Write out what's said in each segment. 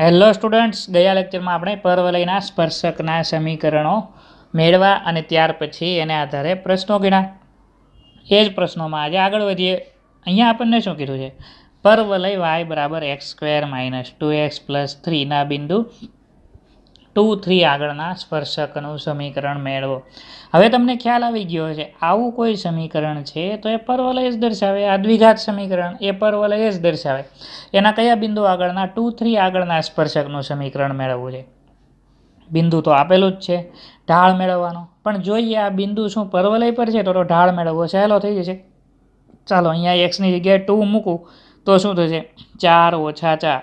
hello students ગયા લેક્ચરમાં આપણે પરવલયના સ્પર્શકના સમીકરણો મેળવા અને ત્યાર પછી એને આધારે પ્રશ્નો ગણ્યા એ જ પ્રશ્નોમાં આજે આગળ વધીએ અહીંયા આપણને શું કીધું છે પરવલય વાય બરાબર x square minus two x plus થ્રીના બિંદુ ટુ થ્રી આગળના સ્પર્શકનું સમીકરણ મેળવો હવે તમને ખ્યાલ આવી ગયો છે આવું કોઈ સમીકરણ છે તો એ પરવલય જ દર્શાવે આ દ્વિઘાત સમીકરણ એ પરવલય જ દર્શાવે એના કયા બિંદુ આગળના ટુ થ્રી આગળના સ્પર્શકનું સમીકરણ મેળવવું છે બિંદુ તો આપેલું જ છે ઢાળ મેળવવાનો પણ જોઈએ આ બિંદુ શું પરવલય પર છે તો ઢાળ મેળવવો સહેલો થઈ જશે ચાલો અહીંયા એક્સની જગ્યાએ ટુ મૂકું તો શું થશે ચાર ઓછા ચાર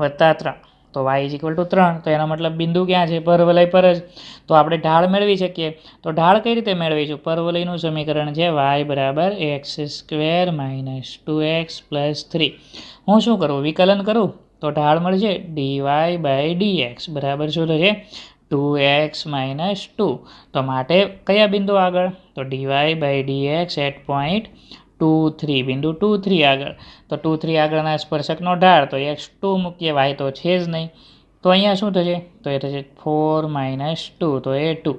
વત્તા ત્રણ તો વાય ઇઝ ઇક્વલ ટુ ત્રણ તો એનો મતલબ બિંદુ ક્યાં છે પરવલય પર જ તો આપણે ઢાળ મેળવી શકીએ તો ઢાળ કઈ રીતે મેળવીશું પરવલયનું સમીકરણ છે વાય બરાબર x square minus two x plus three હું શું કરું વિકલન કરું તો ઢાળ મળશે ડીવાય બાય ડી એક્સ બરાબર શું થશે ટુ એક્સ માઇનસ ટુ તો માટે કયા બિંદુ આગળ તો d y by d x at point two three બિંદુ ટુ થ્રી આગળ તો ટુ થ્રી આગળના સ્પર્શકનો ઢાળ તો એક્સ ટુ મૂકીએ વાય તો છે જ નહીં તો અહીંયા શું થશે તો એ થશે ફોર માઇનસ ટુ તો એ ટુ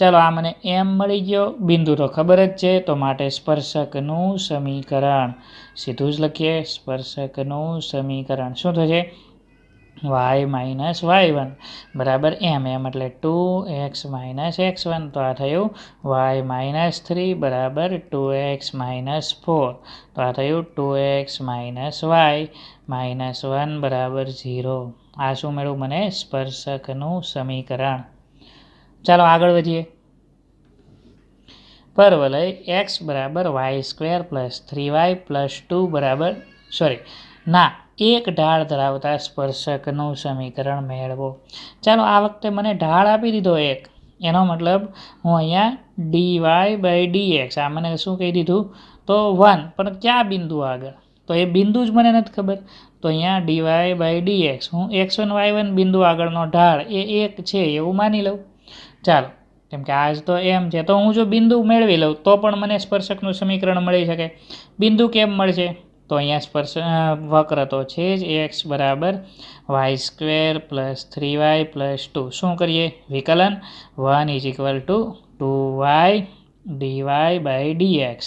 ચાલો આ મને એમ મળી ગયો બિંદુ તો ખબર જ છે તો માટે સ્પર્શકનું સમીકરણ સીધું જ લખીએ સ્પર્શકનું સમીકરણ શું થશે વાય માઇનસ વાય વન બરાબર એમ એમ એટલે two x minus x one તો આ થયું વાય માઇનસ થ્રી બરાબર ટુ એક્સ માઇનસ ફોર તો આ થયું two x minus y minus one બરાબર ઝીરો આ શું મળ્યું મને સ્પર્શકનું સમીકરણ ચાલો આગળ વધીએ પરવલય એક્સ બરાબર y square plus three y plus two બરાબર સોરી ના એક ઢાળ ધરાવતા સ્પર્શકનું સમીકરણ મેળવો ચાલો આ વખતે મને ઢાળ આપી દીધો એક એનો મતલબ હું અહીંયા d y by d x આ મને શું કહી દીધું તો વન પણ ક્યાં બિંદુ આગળ તો એ બિંદુ જ મને નથી ખબર તો અહીંયા ડીવાય બાય ડી એક્સ હું એક્સ વન વાય વન બિંદુ આગળનો ઢાળ એ એક છે એવું માની લઉં ચાલો કેમ કે આજ તો એમ છે તો હું જો બિંદુ મેળવી લઉં તો પણ મને સ્પર્શકનું સમીકરણ મળી શકે બિંદુ કેમ મળશે તો અહીંયા સ્પર્શ વક્ર તો છે જ એક્સ બરાબર y square plus three y plus two શું કરીએ વિકલન one is equal to two y d y by d x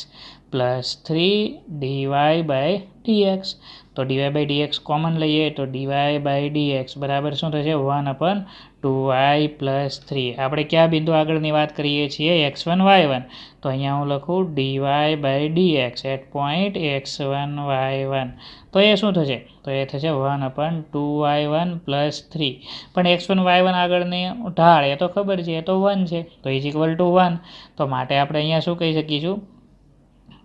plus three d y by d x તો ડીવાય બાય ડીએક્સ કોમન લઈએ તો ડીવાય બાય ડીએક્સ બરાબર શું થશે one upon two y plus three આપણે કયા બિંદુ આગળની વાત કરીએ છીએ એક્સ વન વાય વન તો અહીંયા હું લખું d y by d x at point x one y one તો એ શું થશે તો એ થશે one upon two y one plus three પણ એક્સ વન વાય વન આગળની ઢાળ એ તો ખબર છે એ તો વન છે તો ઇઝ ઇક્વલ ટુ વન તો માટે આપણે અહીંયા શું કહી શકીશું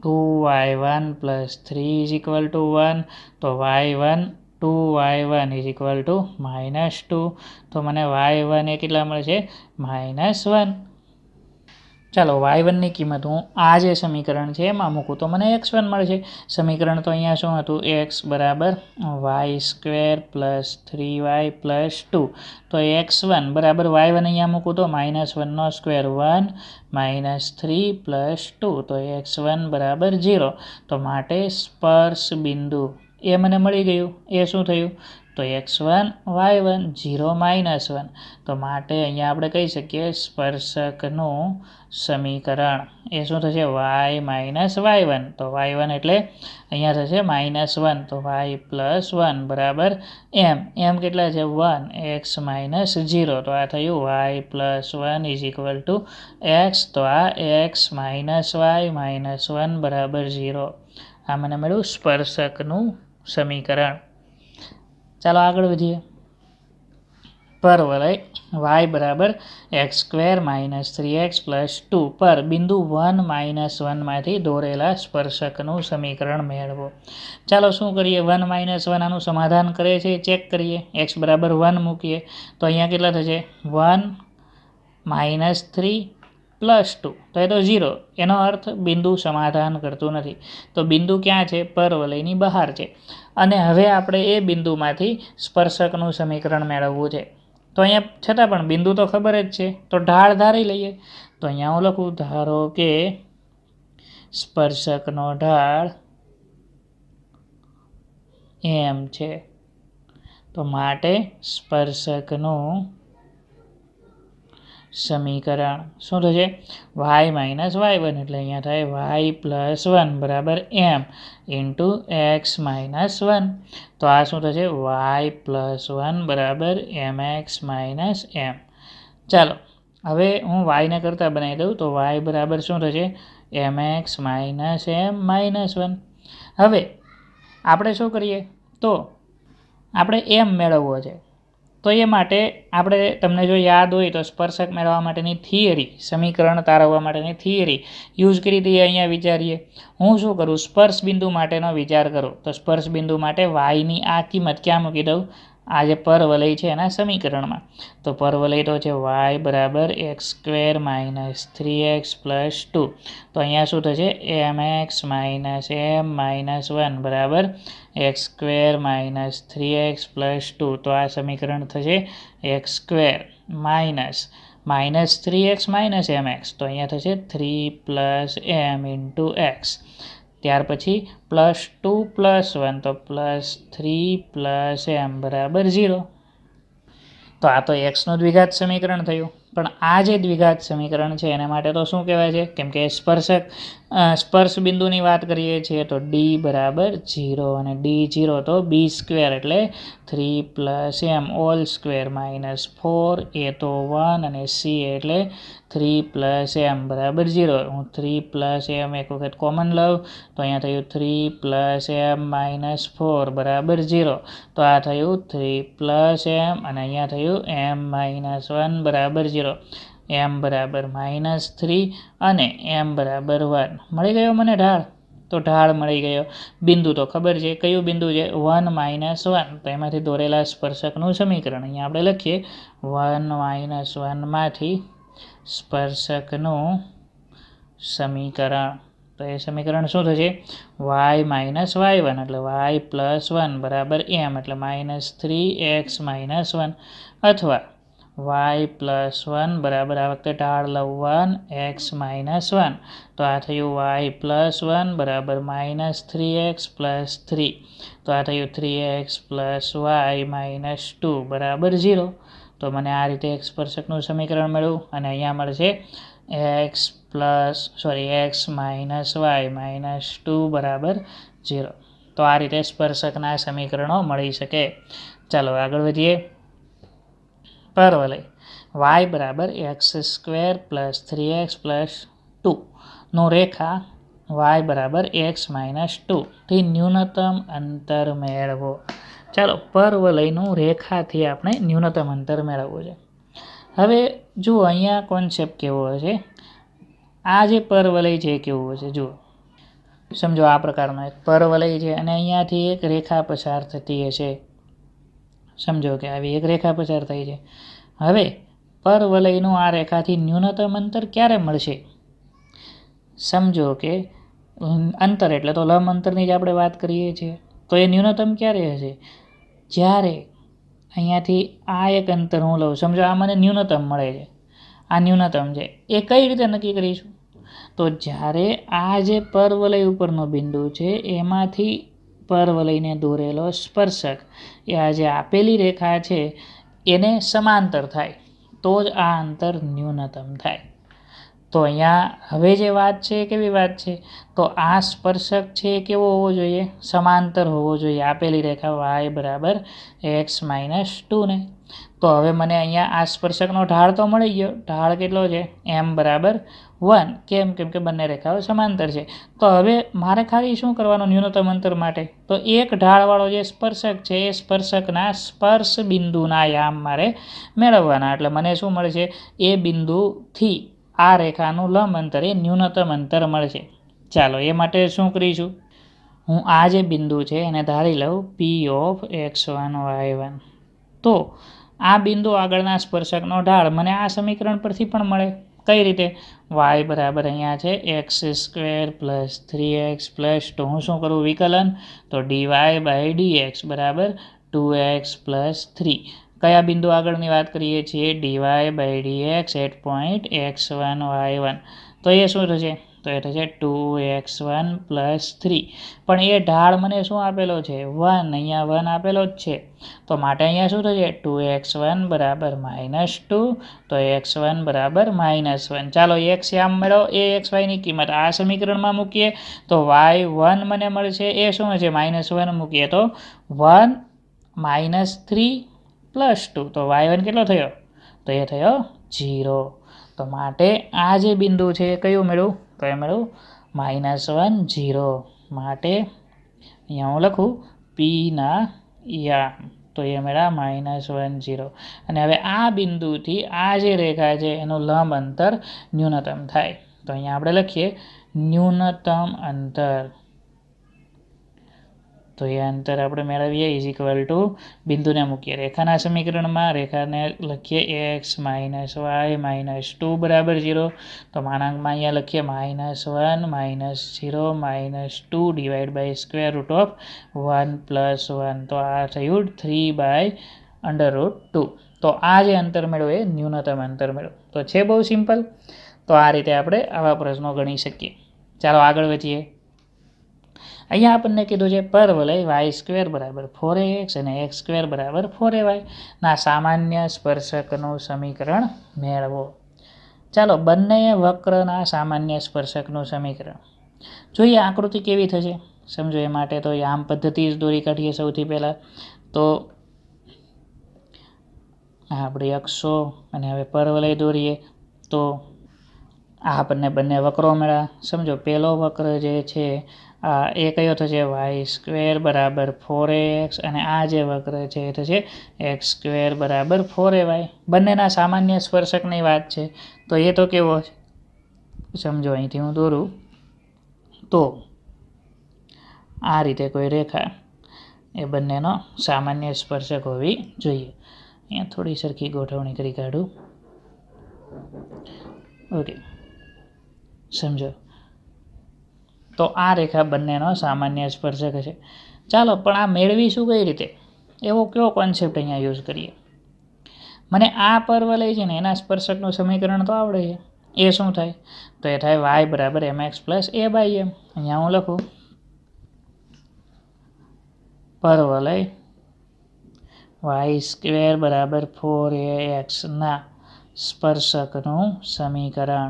two y one plus three is equal to one તો y one two y one is equal to minus two તો મને વાય વન એ કેટલા મળશે માઇનસ વન ચાલો વાય વનની કિંમત હું આ જે સમીકરણ છે એમાં મૂકું તો મને એક્સ વન મળશે સમીકરણ તો અહીંયા શું હતું એક્સ બરાબર y square plus three y plus two તો એક્સ વન બરાબર વાય વન અહીંયા મૂકું તો માઇનસ વનનો square one minus three plus two તો એક્સ વન બરાબર ઝીરો તો માટે સ્પર્શ બિંદુ એ મને મળી ગયું એ શું થયું તો x one y one zero minus one તો માટે અહીંયા આપણે કહી શકીએ સ્પર્શકનું સમીકરણ એ શું થશે વાય માઇનસ વાય વન તો વાય વન એટલે અહીંયા થશે માઇનસ વન તો વાય પ્લસ વન બરાબર એમ એમ કેટલા છે વન એક્સ માઇનસ ઝીરો તો આ થયું y plus one is equal to x તો આ x minus y minus one બરાબર ઝીરો આ મને મળ્યું સ્પર્શકનું સમીકરણ ચાલો આગળ વધીએ પર વાય બરાબર x square minus three x plus two પર બિંદુ વન માઇનસ વનમાંથી દોરેલા સ્પર્શકનું સમીકરણ મેળવો ચાલો શું કરીએ વન માઇનસ વન આનું સમાધાન કરે છે ચેક કરીએ એક્સ બરાબર વન મૂકીએ તો અહીંયા કેટલા થશે one minus three plus two તો એ તો ઝીરો એનો અર્થ બિંદુ સમાધાન કરતું નથી તો બિંદુ ક્યાં છે પરવલયની બહાર છે અને હવે આપણે એ બિંદુમાંથી સ્પર્શકનું સમીકરણ મેળવવું છે તો અહીંયા છતાં પણ બિંદુ તો ખબર જ છે તો ઢાળ ધારી લઈએ તો અહીંયા હું લખું ધારો કે સ્પર્શકનો ઢાળ એમ છે તો માટે સ્પર્શકનું સમીકરણ શું થશે વાય માઇનસ વાય વન એટલે અહીંયા થાય વાય પ્લસ વન બરાબર m into x minus one તો આ શું થશે વાય પ્લસ વન બરાબર એમ એક્સ માઇનસ એમ ચાલો હવે હું વાયને કરતાં બનાવી દઉં તો વાય બરાબર શું થશે m x minus m minus one હવે આપણે શું કરીએ તો આપણે એમ મેળવવો છે તો એ માટે આપણે તમને જો યાદ હોય તો સ્પર્શક મેળવવા માટેની થિયરી સમીકરણ તારવવા માટેની થિયરી યુઝ કરી દઈએ અહીંયા વિચારીએ હું શું કરું સ્પર્શ બિંદુ માટેનો વિચાર કરું તો સ્પર્શ બિંદુ માટે વાયની આ કિંમત ક્યાં મૂકી દઉં આ જે પરવલય છે એના સમીકરણમાં તો પરવલય તો છે વાય બરાબર x square minus three x plus two તો અહીંયા શું થશે m x minus m minus one બરાબર x square minus three x plus two તો આ સમીકરણ થશે x square minus minus three x minus m x તો અહીંયા થશે three plus m into x ત્યાર પછી પ્લસ ટુ પ્લસ વન તો પ્લસ થ્રી પ્લસ એમ બરાબર ઝીરો તો આ તો એક્સનું દ્વિઘાત સમીકરણ થયું પણ આ જે દ્વિઘાત સમીકરણ છે એના માટે તો શું કહેવાય છે કેમ કે સ્પર્શક સ્પર્શ બિંદુની વાત કરીએ છીએ તો ડી બરાબર ઝીરો અને ડી જીરો તો બી સ્ક્વેર એટલે three plus m all square minus four a તો વન અને સી એટલે થ્રી પ્લસ એમ બરાબર જીરો હું થ્રી પ્લસ એમ એક વખત કોમન લઉં તો અહીંયા થયું three plus m minus four બરાબર જીરો તો આ થયું થ્રી પ્લસ એમ અને અહીંયા થયું એમ માઇનસ વન બરાબર જીરો ઝીરો એમ બરાબર માઇનસ થ્રી અને એમ બરાબર વન મળી ગયો મને ઢાળ તો ઢાળ મળી ગયો બિંદુ તો ખબર છે કયું બિંદુ છે વન માઇનસ વન તો એમાંથી દોરેલા સ્પર્શકનું સમીકરણ અહીંયા આપણે લખીએ વન માઇનસ વનમાંથી સ્પર્શકનું સમીકરણ તો એ સમીકરણ શું થશે વાય માઇનસ વાય વન એટલે વાય પ્લસ વન બરાબર એમ એટલે minus three x minus one અથવા વાય પ્લસ વન બરાબર આ વખતે ઢાળ લવ વન એક્સ માઇનસ વન તો આ થયું વાય પ્લસ વન બરાબર minus three x plus three તો આ થયું three x plus y minus two બરાબર ઝીરો તો મને આ રીતે એક્સ સ્પર્શકનું સમીકરણ મળ્યું અને અહીંયા મળશે x plus sorry x minus y minus two બરાબર ઝીરો તો આ રીતે સ્પર્શકના સમીકરણો મળી શકે ચાલો આગળ વધીએ પરવલય વાય બરાબર x square plus three x plus ટુનો રેખા વાય બરાબર એક્સ માઇનસ ટુથી ન્યૂનતમ અંતર મેળવો ચાલો પરવલયનું રેખાથી આપણે ન્યૂનતમ અંતર મેળવવું છે હવે જુઓ અહીંયા કોન્સેપ્ટ કેવો હશે આ જે પરવલય છે કેવું હશે જુઓ સમજો આ પ્રકારનો એક પરવલય છે અને અહીંયાથી એક રેખા પસાર થતી હશે સમજો કે આવી એક રેખા પસાર થઈ છે હવે પરવલયનું આ રેખાથી ન્યૂનતમ અંતર ક્યારે મળશે સમજો કે અંતર એટલે તો લંબ અંતરની જ આપણે વાત કરીએ છીએ તો એ ન્યૂનતમ ક્યારે હશે જ્યારે અહીંયાથી આ એક અંતર હું લઉં સમજો આ મને ન્યૂનતમ મળે છે આ ન્યૂનતમ છે એ કઈ રીતે નક્કી કરીશું તો જ્યારે આ જે પરવલય ઉપરનો બિંદુ છે એમાંથી પર વલયને દોરેલો સ્પર્શક એ આ જે આપેલી રેખા છે એને સમાંતર થાય તો જ આ અંતર ન્યૂનતમ થાય તો અહીંયા હવે જે વાત છે કેવી વાત છે તો આ સ્પર્શક છે એ કેવો હોવો જોઈએ સમાંતર હોવો જોઈએ આપેલી રેખા વાય બરાબર એક્સ માઇનસ ટુને તો હવે મને અહીંયા આ સ્પર્શકનો ઢાળ તો મળી ગયો ઢાળ કેટલો છે એમ બરાબર વન કેમ કેમ કે બંને રેખાઓ સમાંતર છે તો હવે મારે ખાલી શું કરવાનું ન્યૂનતમ અંતર માટે તો એક ઢાળવાળો જે સ્પર્શક છે એ સ્પર્શકના સ્પર્શ બિંદુના યામ મારે મેળવવાના એટલે મને શું મળશે એ બિંદુથી આ રેખાનું લંબ અંતર એ ન્યૂનતમ અંતર મળશે ચાલો એ માટે શું કરીશું હું આ જે બિંદુ છે એને ધારી લઉં P of x one y one તો આ બિંદુ આગળના સ્પર્શકનો ઢાળ મને આ સમીકરણ પરથી પણ મળે કઈ રીતે વાય બરાબર અહીંયા છે x square plus three x plus તો હું શું કરું વિકલન તો ડીવાય બાય ડી એક્સ બરાબર ટુ એક્સ પ્લસ થ્રી કયા બિંદુ આગળની વાત કરીએ છીએ d y by d x at point x one y one તો એ શું થશે તો એ થશે two x one plus three પણ એ ઢાળ મને શું આપેલો છે વન અહીંયા વન આપેલો જ છે તો માટે અહીંયા શું થશે ટુ એક્સ વન બરાબર માઇનસ ટુ તો એક્સ વન બરાબર માઇનસ વન ચાલો એક્સ આમ મેળવો એ એક્સ વાયની કિંમત આ સમીકરણમાં મૂકીએ તો વાય વન મને મળશે એ શું હશે માઇનસ વન મૂકીએ તો one minus three plus two તો વાય વન કેટલો થયો તો એ થયો જીરો તો માટે આ જે બિંદુ છે એ કયું મેળવું કઈ મળ્યું માઇનસ વન જીરો માટે અહીંયા હું લખું પીના યા તો એ મેળા માઇનસ વન જીરો અને હવે આ બિંદુથી આ જે રેખા છે એનું લંબ અંતર ન્યૂનતમ થાય તો અહીંયા આપણે લખીએ ન્યૂનતમ અંતર તો એ અંતર આપણે મેળવીએ ઇઝ ઇક્વલ ટુ બિંદુને મૂકીએ રેખાના સમીકરણમાં રેખાને લખીએ x minus y minus two બરાબર ઝીરો તો માણાંકમાં અહીંયા લખીએ minus one minus zero minus two divide by square root of one plus one તો આ થયું three by under root two તો આ જે અંતર મેળવો એ ન્યૂનતમ અંતર મેળવો તો છે બહુ સિમ્પલ તો આ રીતે આપણે આવા પ્રશ્નો ગણી શકીએ ચાલો આગળ વધીએ અહીંયા આપણને કીધું છે પરવલય વાય સ્ક્વેર બરાબર ફોર એક્સ અને એક્સ સ્ક્વેર બરાબર ફોર એ વાયના સામાન્ય સ્પર્શકનું સમીકરણ મેળવો ચાલો બંને વક્રના સામાન્ય સ્પર્શકનું સમીકરણ જોઈએ આકૃતિ કેવી થશે સમજો એ માટે તો આમ પદ્ધતિ જ દોરી કાઢીએ સૌથી પહેલાં તો આપણે અક્ષો અને હવે પરવલય દોરીએ તો આપણને બંને વક્રો મળ્યા સમજો પહેલો વક્ર જે છે એ કયો થશે વાય સ્ક્વેર બરાબર ફોર એક્સ અને આ જે વક્ર છે એ થશે એક્સ સ્ક્વેર બરાબર ફોર એ વાય બંનેના સામાન્ય સ્પર્શકની વાત છે તો એ તો કેવો છે સમજો અહીંથી હું દોરું તો આ રીતે કોઈ રેખા એ બંનેનો સામાન્ય સ્પર્શક હોવી જોઈએ અહીંયા થોડી સરખી ગોઠવણી કરી કાઢું ઓકે સમજો તો આ રેખા બંનેનો સામાન્ય સ્પર્શક હશે ચાલો પણ આ મેળવીશું કઈ રીતે એવો કયો કોન્સેપ્ટ અહીંયા યુઝ કરીએ મને આ પર્વ લઈ છે ને એના સ્પર્શકનું સમીકરણ તો આવડે છે એ શું થાય તો એ થાય વાય બરાબર m x plus a by m અહીંયા હું લખું પર્વ લઈ વાય સ્ક્વેર બરાબર ફોર એ એક્સના સ્પર્શકનું સમીકરણ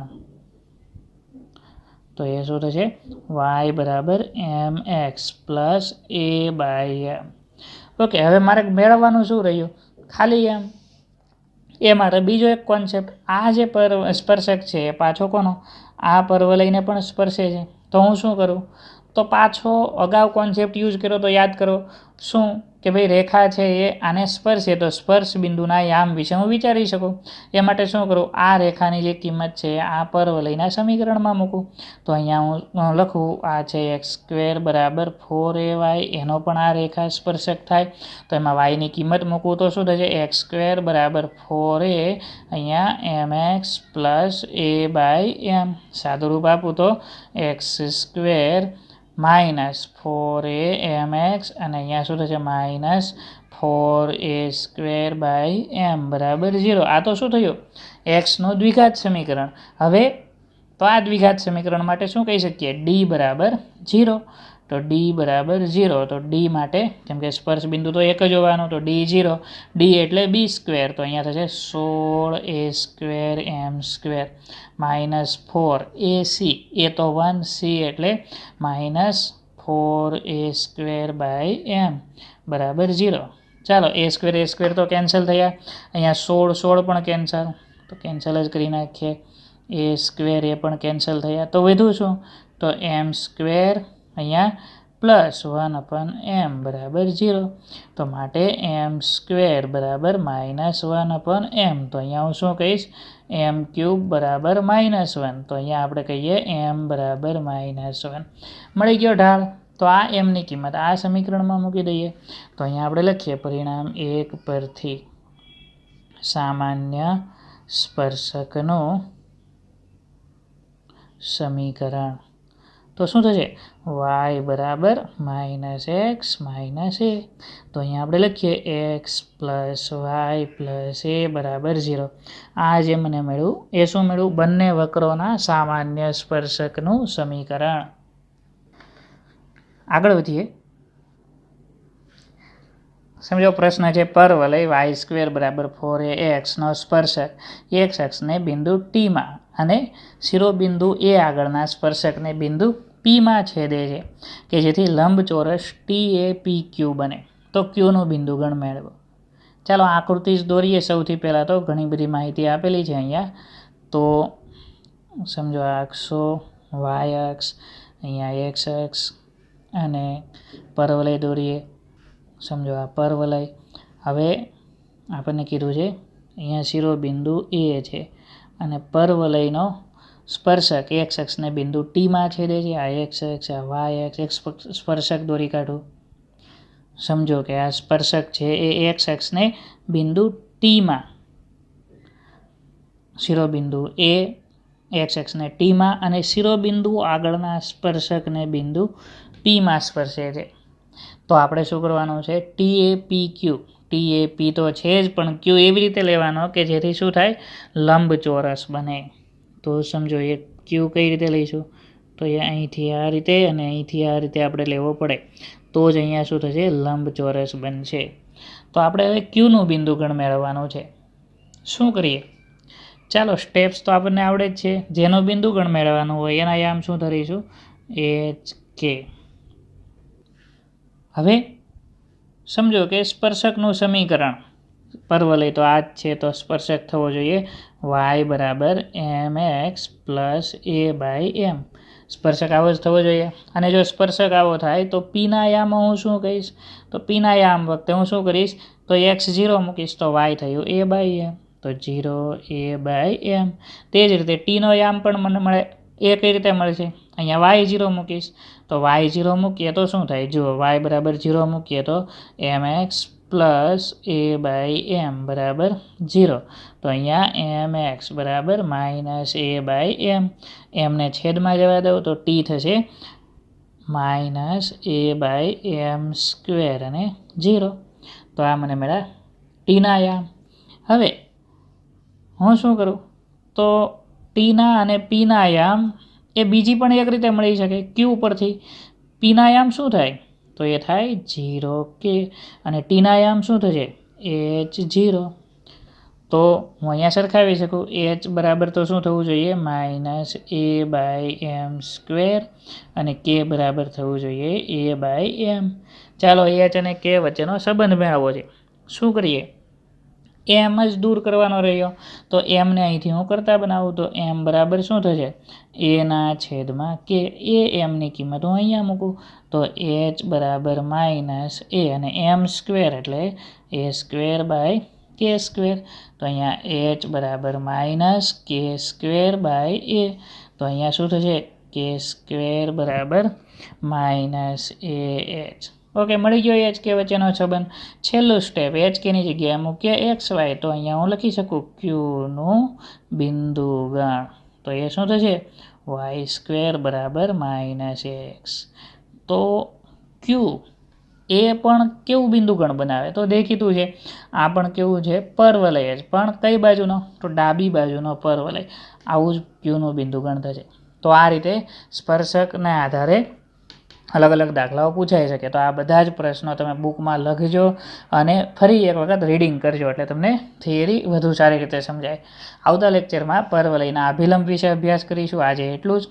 તો એ શું થશે વાય બરાબર m x plus a by m okay હવે મારે મેળવવાનું શું રહ્યું ખાલી એમ એ મારે બીજો એક કોન્સેપ્ટ આ જે પર સ્પર્શક છે એ પાછો કોનો આ પર્વ લઈને પણ સ્પર્શે છે તો હું શું કરું તો પાછો અગાઉ કોન્સેપ્ટ યુઝ કર્યો તો યાદ કરો શું કે ભાઈ રેખા છે એ આને સ્પર્શે તો સ્પર્શ બિંદુના યામ વિશે હું વિચારી શકું એ માટે શું કરું આ રેખાની જે કિંમત છે આ પર્વ પરવલયના સમીકરણમાં મૂકું તો અહીંયા હું લખું આ છે એક્સ સ્ક્વેર બરાબર ફોર એ વાય એનો પણ આ રેખા સ્પર્શક થાય તો એમાં વાયની કિંમત મૂકું તો શું થશે એક્સ સ્ક્વેર બરાબર ફોર એ અહીંયા m x plus a by m સાદુરૂપ આપું તો x square minus four a m x અને અહીંયા શું થશે minus four a square by m બરાબર ઝીરો આ તો શું થયું એક્સનું દ્વિઘાત સમીકરણ હવે તો આ દ્વિઘાત સમીકરણ માટે શું કહી શકીએ ડી બરાબર ઝીરો તો ડી બરાબર ઝીરો તો ડી માટે જેમ કે સ્પર્શ બિંદુ તો એક જ હોવાનું તો ડી ઝીરો ડી એટલે બી સ્ક્વેર તો અહીંયા થશે સોળ a square m square minus four a c એ તો વન સી એટલે minus four a square by m બરાબર ઝીરો ચાલો એ સ્ક્વેર એ સ્ક્વેર તો કેન્સલ થયા અહીંયા સોળ સોળ પણ કેન્સલ તો કેન્સલ જ કરી નાખીએ એ સ્ક્વેર એ પણ કેન્સલ થયા તો વધુ શું તો એમ સ્ક્વેર અહીંયા પ્લસ વન અપન એમ બરાબર ઝીરો તો માટે એમ સ્ક્વેર બરાબર માઇનસ વન અપન એમ તો અહીંયા હું શું કહીશ એમ ક્યુબ બરાબર માઇનસ વન તો અહીંયા આપણે કહીએ એમ બરાબર માઇનસ વન મળી ગયો ઢાળ તો આ એમની કિંમત આ સમીકરણમાં મૂકી દઈએ તો અહીંયા આપણે લખીએ પરિણામ એક પરથી સામાન્ય સ્પર્શકનું સમીકરણ તો શું થશે વાય બરાબર માઇનસ એક્સ માઇનસ એ તો અહીંયા આપણે લખીએ x plus y plus a બરાબર ઝીરો આ જે મને મળ્યું એ શું મળ્યું બંને વક્રોના સામાન્ય સ્પર્શકનું સમીકરણ આગળ વધીએ સમજો પ્રશ્ન છે પર વલય વાય સ્ક્વેર બરાબર ફોર એ એક્સનો સ્પર્શક એક્સ એક્સને બિંદુ ટીમાં અને શિરોબિંદુ એ આગળના સ્પર્શકને બિંદુ પીમાં છેદે છે કે જેથી લંબચોરસ ટી એ પી ક્યુ બને તો ક્યુનું બિંદુગણ મેળવો ચાલો આકૃતિ જ દોરીએ સૌથી પહેલાં તો ઘણી બધી માહિતી આપેલી છે અહીંયા તો સમજો આ અક્ષો વાય અક્ષ અહીંયા એક્સ અક્ષ અને પરવલય દોરીએ સમજો આ પરવલય હવે આપણને કીધું છે અહીંયા શિરોબિંદુ એ છે અને પરવલયનો સ્પર્શક એક્સ એક્સને બિંદુ ટીમાં છેદે છે આ એક્સ એક્સ આ વાય એક્સ એક સ્પર્શક દોરી કાઢું સમજો કે આ સ્પર્શક છે એ એક્સ એક્સને બિંદુ ટીમાં શિરોબિંદુ એ એક્સ એક્સને ટીમાં અને શિરોબિંદુ આગળના સ્પર્શકને બિંદુ પીમાં સ્પર્શે છે તો આપણે શું કરવાનું છે ટી એ પી ક્યુ ટી એ પી તો છે જ પણ ક્યુ એવી રીતે લેવાનો કે જેથી શું થાય લંબચોરસ બને તો સમજો એ ક્યુ કઈ રીતે લઈશું તો એ અહીંથી આ રીતે અને અહીંથી આ રીતે આપણે લેવો પડે તો જ અહીંયા શું થશે લંબ લંબચોરસ બનશે તો આપણે હવે ક્યુનું બિંદુગણ મેળવવાનું છે શું કરીએ ચાલો સ્ટેપ્સ તો આપણને આવડે જ છે જેનો બિંદુગણ મેળવવાનું હોય એના આમ શું ધરીશું એચ કે હવે સમજો કે સ્પર્શકનું સમીકરણ પરવલય તો આ જ છે તો સ્પર્શક થવો જોઈએ વાય બરાબર m x plus a by m સ્પર્શક આવો જ થવો જોઈએ અને જો સ્પર્શક આવો થાય તો પીના હું શું કહીશ તો પીના વખતે હું શું કરીશ તો એક્સ ઝીરો મૂકીશ તો વાય થયું એ બાય એમ તો ઝીરો એ બાય એમ તે જ રીતે ટીનો યામ પણ મને મળે એ કઈ રીતે મળશે અહીંયા વાય ઝીરો મૂકીશ તો વાય ઝીરો મૂકીએ તો શું થાય જુઓ વાય બરાબર ઝીરો મૂકીએ તો m x plus a by m બરાબર ઝીરો તો અહીંયા એમ એક્સ બરાબર માઇનસ એ બાય એમ એમને છેદમાં જવા દઉં તો ટી થશે minus a by m square અને ઝીરો તો આ મને મેળા ટીના યામ હવે હું શું કરું તો ટીના અને પીના યામ એ બીજી પણ એક રીતે મળી શકે ક્યુ પરથી પીના યામ શું થાય તો એ થાય જીરો કે અને ટીના આયામ શું થશે એચ જીરો તો હું અહીંયા સરખાવી શકું એચ બરાબર તો શું થવું જોઈએ minus a by m square અને કે બરાબર થવું જોઈએ એ બાય એમ ચાલો એચ અને કે વચ્ચેનો સંબંધ મેળવવો છે શું કરીએ એમ જ દૂર કરવાનો રહ્યો તો એમને અહીંથી હું કરતા બનાવું તો એમ બરાબર શું થશે એના છેદમાં કે એ એમની કિંમત હું અહીંયા મૂકું તો એચ બરાબર માઇનસ એ અને એમ સ્ક્વેર એટલે a square by k square તો અહીંયા એચ બરાબર માઇનસ કે સ્ક્વેર બાય એ તો અહીંયા શું થશે કે સ્ક્વેર બરાબર માઇનસ એ એચ ઓકે મળી ગયો એચ કે વચ્ચેનો સંબંધ છેલ્લું સ્ટેપ એચ કેની જગ્યાએ મૂકીએ એક્સ વાય તો અહીંયા હું લખી શકું ક્યુનું બિંદુ ગણ તો એ શું થશે વાય સ્ક્વેર બરાબર માઇનસ એક્સ તો ક્યુ એ પણ કેવું બિંદુ ગણ બનાવે તો દેખીતું છે આ પણ કેવું છે પર્વલય જ પણ કઈ બાજુનો તો ડાબી બાજુનો પર્વલય આવું જ ક્યુનું બિંદુ ગણ થશે તો આ રીતે સ્પર્શકને આધારે અલગ અલગ દાખલાઓ પૂછાઈ શકે તો આ બધા જ પ્રશ્નો તમે બુકમાં લખજો અને ફરી એક વખત રીડિંગ કરજો એટલે તમને થિયરી વધુ સારી રીતે સમજાય આવતા લેક્ચરમાં પર્વ લઈને અભિલંબ વિશે અભ્યાસ કરીશું આજે એટલું જ